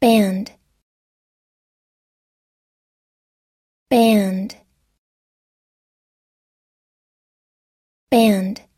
band band band